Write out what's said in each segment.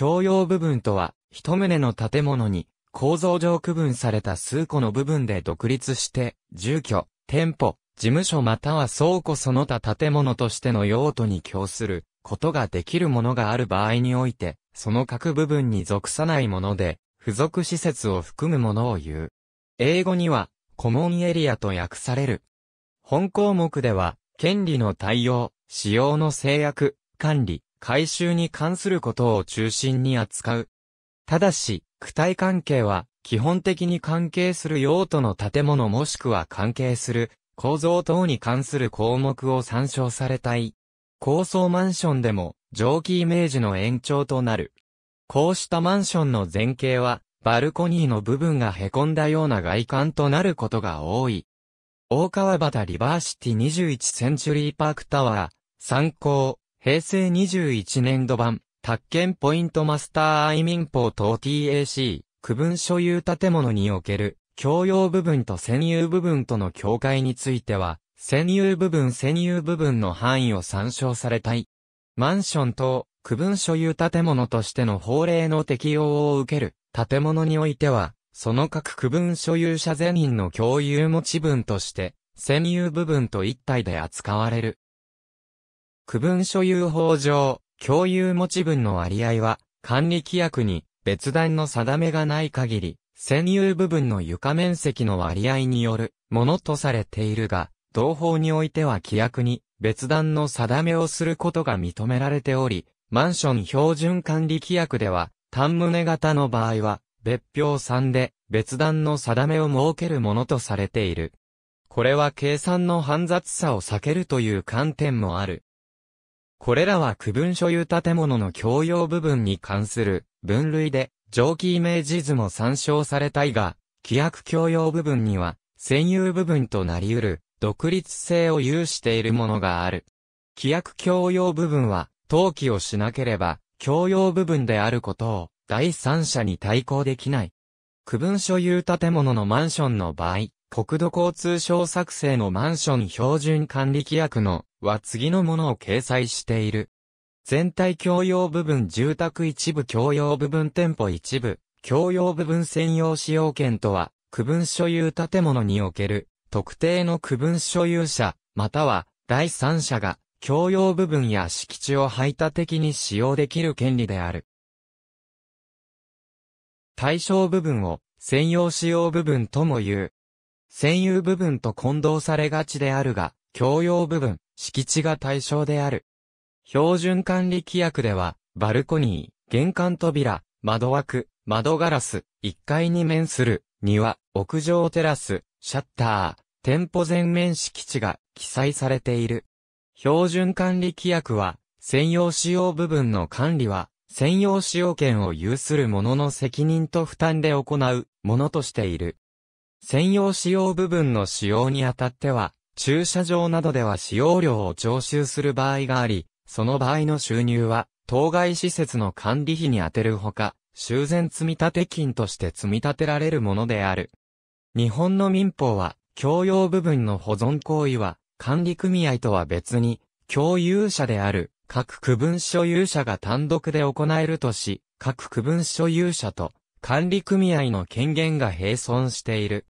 共用部分とは、一棟の建物に、構造上区分された数個の部分で独立して、住居、店舗、事務所または倉庫その他建物としての用途に供することができるものがある場合において、その各部分に属さないもので、付属施設を含むものを言う。英語には、コモンエリアと訳される。本項目では、権利の対応、使用の制約、管理、改修に関することを中心に扱う。ただし、躯体関係は、基本的に関係する用途の建物もしくは関係する構造等に関する項目を参照されたい。高層マンションでも蒸気イメージの延長となる。こうしたマンションの前景は、バルコニーの部分が凹んだような外観となることが多い。大川端リバーシティ21センチュリーパークタワー、参考、平成21年度版、宅建ポイントマスター愛民法等 TAC、区分所有建物における、共用部分と占有部分との境界については、占有部分占有部分の範囲を参照されたい。マンション等、区分所有建物としての法令の適用を受ける建物においては、その各区分所有者全員の共有持ち分として、占有部分と一体で扱われる。区分所有法上、共有持ち分の割合は、管理規約に別段の定めがない限り、占有部分の床面積の割合によるものとされているが、同法においては規約に別段の定めをすることが認められており、マンション標準管理規約では、単棟型の場合は、別表3で別段の定めを設けるものとされている。これは計算の煩雑さを避けるという観点もある。これらは区分所有建物の共用部分に関する分類で、蒸気イメージ図も参照されたいが、規約共用部分には、占有部分となり得る、独立性を有しているものがある。規約共用部分は、登記をしなければ、共用部分であることを、第三者に対抗できない。区分所有建物のマンションの場合、国土交通省作成のマンション標準管理規約のは次のものを掲載している。全体共用部分住宅一部共用部分店舗一部共用部分専用使用権とは区分所有建物における特定の区分所有者または第三者が共用部分や敷地を排他的に使用できる権利である。対象部分を専用使用部分とも言う。専有部分と混同されがちであるが、共用部分、敷地が対象である。標準管理規約では、バルコニー、玄関扉、窓枠、窓ガラス、1階に面する、庭、屋上テラス、シャッター、店舗全面敷地が記載されている。標準管理規約は、専用使用部分の管理は、専用使用権を有する者の責任と負担で行うものとしている。専用使用部分の使用にあたっては、駐車場などでは使用料を徴収する場合があり、その場合の収入は、当該施設の管理費に充てるほか、修繕積立金として積み立てられるものである。日本の民法は、共用部分の保存行為は、管理組合とは別に、共有者である、各区分所有者が単独で行えるとし、各区分所有者と、管理組合の権限が並存している。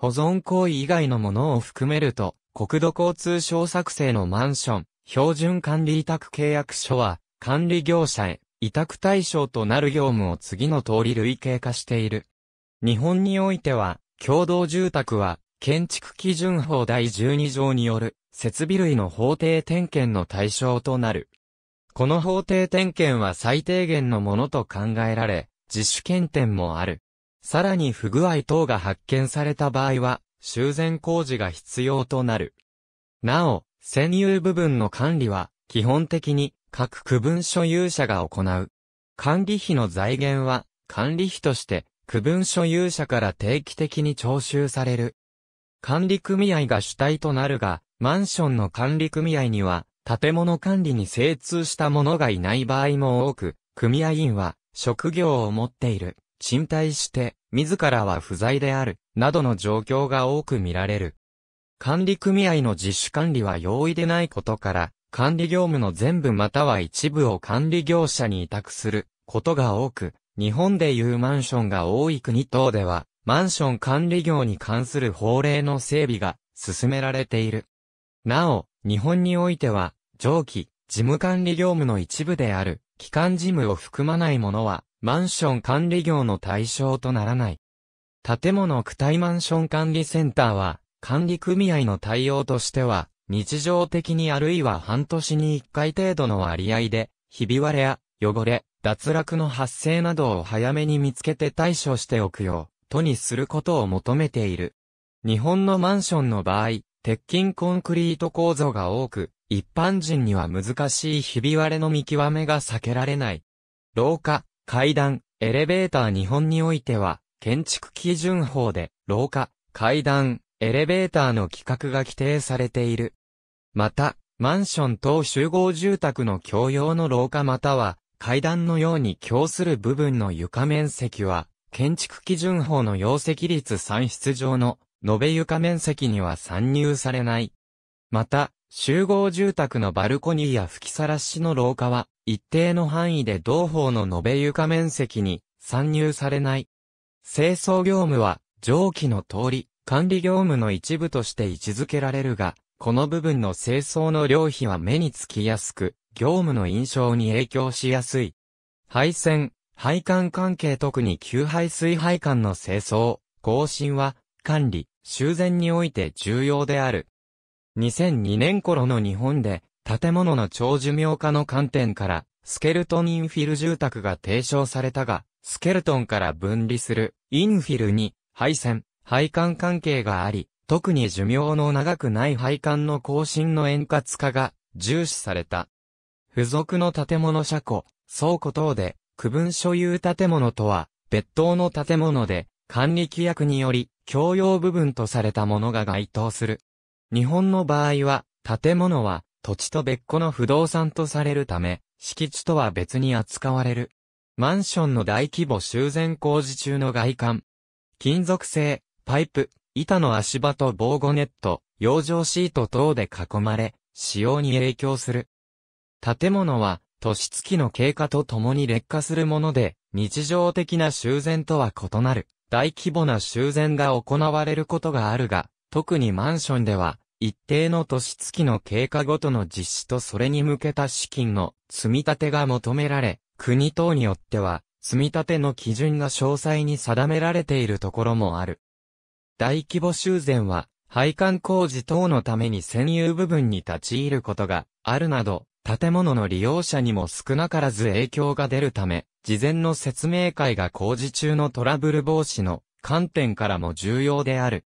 保存行為以外のものを含めると、国土交通省作成のマンション、標準管理委託契約書は、管理業者へ、委託対象となる業務を次の通り類型化している。日本においては、共同住宅は、建築基準法第12条による、設備類の法定点検の対象となる。この法定点検は最低限のものと考えられ、自主検点もある。さらに不具合等が発見された場合は、修繕工事が必要となる。なお、占有部分の管理は、基本的に各区分所有者が行う。管理費の財源は、管理費として、区分所有者から定期的に徴収される。管理組合が主体となるが、マンションの管理組合には、建物管理に精通した者がいない場合も多く、組合員は職業を持っている。賃貸して、自らは不在である、などの状況が多く見られる。管理組合の自主管理は容易でないことから、管理業務の全部または一部を管理業者に委託することが多く、日本でいうマンションが多い国等では、マンション管理業に関する法令の整備が進められている。なお、日本においては、上記、事務管理業務の一部である、機関事務を含まないものは、マンション管理業の対象とならない。建物区体マンション管理センターは、管理組合の対応としては、日常的にあるいは半年に1回程度の割合で、ひび割れや汚れ、脱落の発生などを早めに見つけて対処しておくよう、とにすることを求めている。日本のマンションの場合、鉄筋コンクリート構造が多く、一般人には難しいひび割れの見極めが避けられない。廊下、階段、エレベーター日本においては、建築基準法で、廊下、階段、エレベーターの規格が規定されている。また、マンション等集合住宅の共用の廊下または、階段のように供する部分の床面積は、建築基準法の容積率算出上の、延べ床面積には参入されない。また、集合住宅のバルコニーや吹きさらしの廊下は、一定の範囲で同方の延べ床面積に参入されない。清掃業務は、上記の通り、管理業務の一部として位置づけられるが、この部分の清掃の量費は目につきやすく、業務の印象に影響しやすい。配線、配管関係特に給排水配管の清掃、更新は、管理、修繕において重要である。2002年頃の日本で、建物の長寿命化の観点から、スケルトンインフィル住宅が提唱されたが、スケルトンから分離するインフィルに配線、配管関係があり、特に寿命の長くない配管の更新の円滑化が重視された。付属の建物車庫、倉庫等で区分所有建物とは別当の建物で管理規約により共用部分とされたものが該当する。日本の場合は、建物は土地と別個の不動産とされるため、敷地とは別に扱われる。マンションの大規模修繕工事中の外観。金属製、パイプ、板の足場と防護ネット、養生シート等で囲まれ、使用に影響する。建物は、年月の経過とともに劣化するもので、日常的な修繕とは異なる、大規模な修繕が行われることがあるが、特にマンションでは、一定の年月の経過ごとの実施とそれに向けた資金の積み立てが求められ、国等によっては、積立の基準が詳細に定められているところもある。大規模修繕は、配管工事等のために占有部分に立ち入ることがあるなど、建物の利用者にも少なからず影響が出るため、事前の説明会が工事中のトラブル防止の観点からも重要である。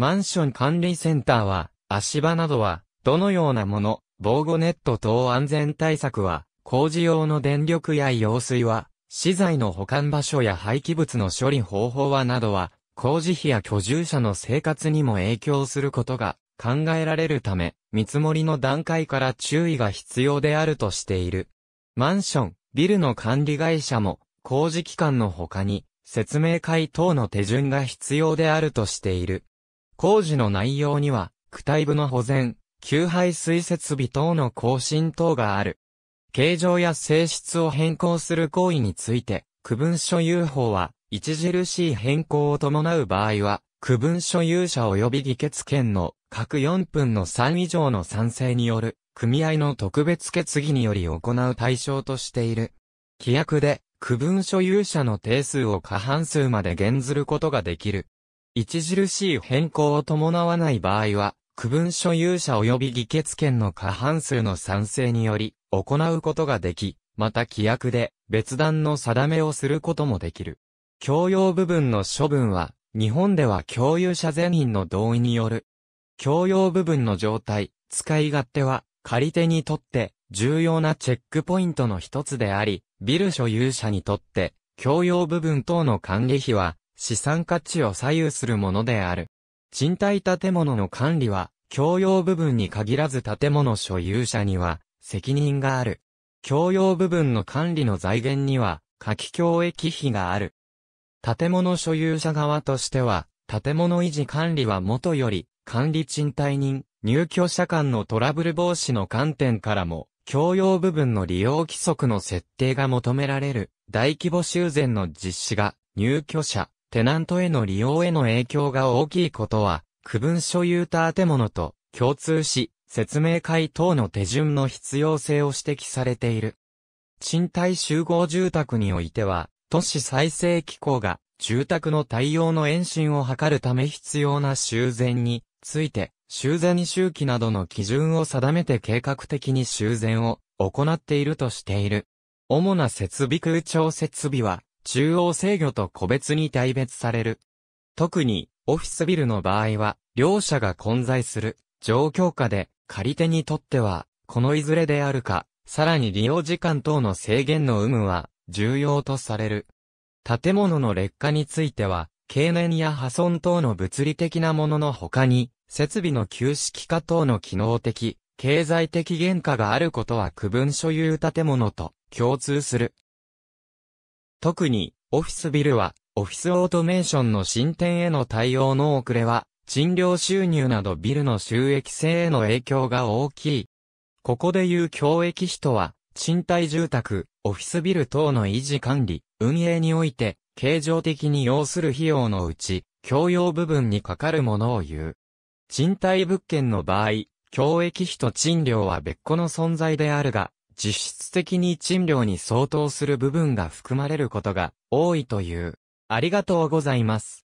マンション管理センターは、足場などは、どのようなもの、防護ネット等安全対策は、工事用の電力や用水は、資材の保管場所や廃棄物の処理方法はなどは、工事費や居住者の生活にも影響することが考えられるため、見積もりの段階から注意が必要であるとしている。マンション、ビルの管理会社も、工事期間の他に、説明会等の手順が必要であるとしている。工事の内容には、区体部の保全、給排水設備等の更新等がある。形状や性質を変更する行為について、区分所有法は、著しい変更を伴う場合は、区分所有者及び議決権の各4分の3以上の賛成による、組合の特別決議により行う対象としている。規約で、区分所有者の定数を過半数まで減ずることができる。著しい変更を伴わない場合は、区分所有者及び議決権の過半数の賛成により、行うことができ、また規約で別段の定めをすることもできる。共用部分の処分は、日本では共有者全員の同意による。共用部分の状態、使い勝手は、借り手にとって重要なチェックポイントの一つであり、ビル所有者にとって、共用部分等の管理費は、資産価値を左右するものである。賃貸建物の管理は、共用部分に限らず建物所有者には、責任がある。共用部分の管理の財源には、下記共益費がある。建物所有者側としては、建物維持管理は元より、管理賃貸人、入居者間のトラブル防止の観点からも、共用部分の利用規則の設定が求められる、大規模修繕の実施が、入居者、テナントへの利用への影響が大きいことは、区分所有建物と共通し、説明会等の手順の必要性を指摘されている。賃貸集合住宅においては、都市再生機構が住宅の対応の延伸を図るため必要な修繕について、修繕周期などの基準を定めて計画的に修繕を行っているとしている。主な設備空調設備は、中央制御と個別に大別される。特に、オフィスビルの場合は、両者が混在する状況下で、借り手にとっては、このいずれであるか、さらに利用時間等の制限の有無は、重要とされる。建物の劣化については、経年や破損等の物理的なものの他に、設備の旧式化等の機能的、経済的原価があることは区分所有建物と共通する。特に、オフィスビルは、オフィスオートメーションの進展への対応の遅れは、賃料収入などビルの収益性への影響が大きい。ここでいう教益費とは、賃貸住宅、オフィスビル等の維持管理、運営において、形状的に要する費用のうち、共用部分にかかるものを言う。賃貸物件の場合、教益費と賃料は別個の存在であるが、実質的に賃料に相当する部分が含まれることが多いという。ありがとうございます。